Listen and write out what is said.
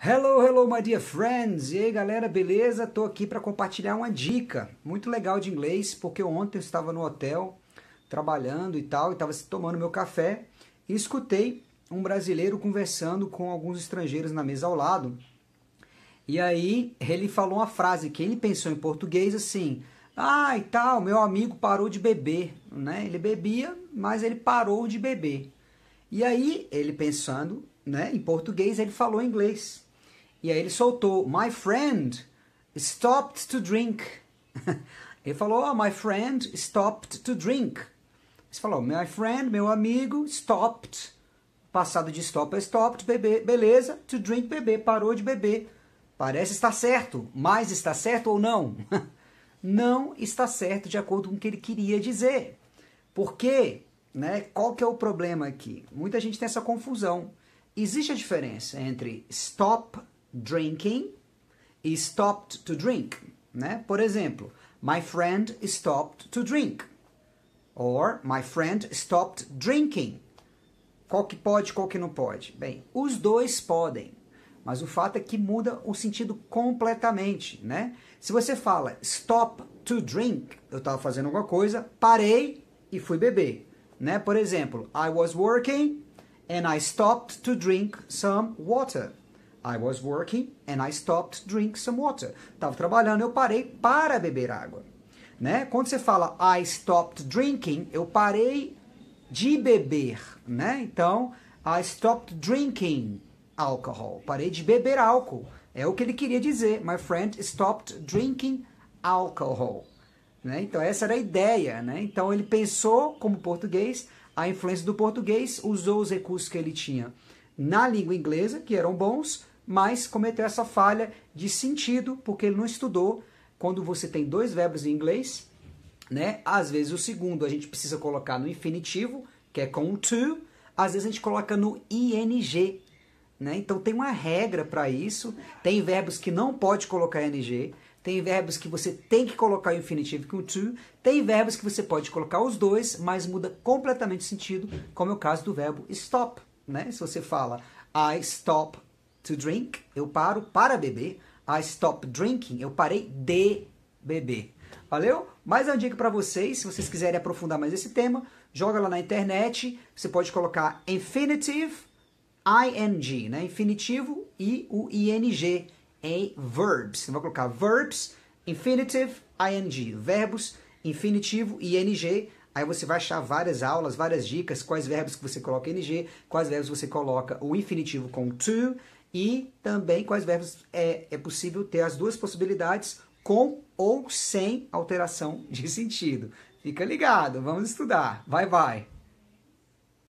Hello, hello, my dear friends! E aí, galera, beleza? Tô aqui para compartilhar uma dica muito legal de inglês, porque ontem eu estava no hotel trabalhando e tal, e estava tomando meu café e escutei um brasileiro conversando com alguns estrangeiros na mesa ao lado. E aí ele falou uma frase que ele pensou em português assim: "Ah, e tal, meu amigo parou de beber", né? Ele bebia, mas ele parou de beber. E aí ele pensando né, em português, ele falou em inglês. E aí ele soltou: My friend stopped to drink. ele falou: oh, My friend stopped to drink. Você falou: My friend, meu amigo, stopped. Passado de stop é stopped, beber, beleza. To drink, beber. Parou de beber. Parece estar certo, mas está certo ou não? não está certo de acordo com o que ele queria dizer. Porque, né, qual que é o problema aqui? Muita gente tem essa confusão. Existe a diferença entre stop drinking e stopped to drink, né? Por exemplo, my friend stopped to drink. Or my friend stopped drinking. Qual que pode, qual que não pode? Bem, os dois podem, mas o fato é que muda o sentido completamente, né? Se você fala stop to drink, eu estava fazendo alguma coisa, parei e fui beber, né? Por exemplo, I was working and I stopped to drink some water. I was working and I stopped drink some water. Estava trabalhando, eu parei para beber água. Né? Quando você fala I stopped drinking, eu parei de beber, né? Então, I stopped drinking alcohol. Parei de beber álcool. É o que ele queria dizer. My friend stopped drinking alcohol. Né? Então, essa era a ideia, né? Então, ele pensou como português, a influência do português, usou os recursos que ele tinha na língua inglesa, que eram bons, mas cometeu essa falha de sentido, porque ele não estudou. Quando você tem dois verbos em inglês, né? Às vezes o segundo a gente precisa colocar no infinitivo, que é com to, às vezes a gente coloca no ing, né? Então tem uma regra para isso. Tem verbos que não pode colocar ing, tem verbos que você tem que colocar o infinitivo com to, tem verbos que você pode colocar os dois, mas muda completamente o sentido, como é o caso do verbo stop, né? Se você fala I stop to drink, eu paro para beber. I stop drinking, eu parei de beber. Valeu? Mais uma dica para vocês, se vocês quiserem aprofundar mais esse tema, joga lá na internet, você pode colocar infinitive, ing, né? Infinitivo e o ing em verbs. Você vai colocar verbs, infinitive, ing, verbos, infinitivo e ing. Aí você vai achar várias aulas, várias dicas, quais verbos que você coloca ing, quais verbos você coloca o infinitivo com to e também quais verbos é, é possível ter as duas possibilidades com ou sem alteração de sentido. Fica ligado, vamos estudar. Vai, vai!